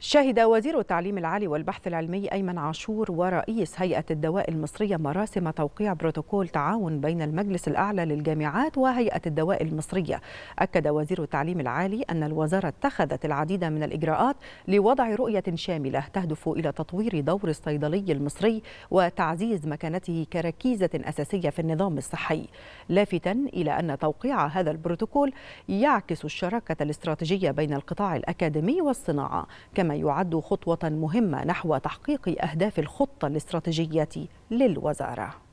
شهد وزير التعليم العالي والبحث العلمي أيمن عاشور ورئيس هيئة الدواء المصرية مراسم توقيع بروتوكول تعاون بين المجلس الأعلى للجامعات وهيئة الدواء المصرية أكد وزير التعليم العالي أن الوزارة اتخذت العديد من الإجراءات لوضع رؤية شاملة تهدف إلى تطوير دور الصيدلي المصري وتعزيز مكانته كركيزة أساسية في النظام الصحي لافتا إلى أن توقيع هذا البروتوكول يعكس الشراكة الاستراتيجية بين القطاع الأكاديمي والصناعة كما كما يعد خطوة مهمة نحو تحقيق أهداف الخطة الاستراتيجية للوزارة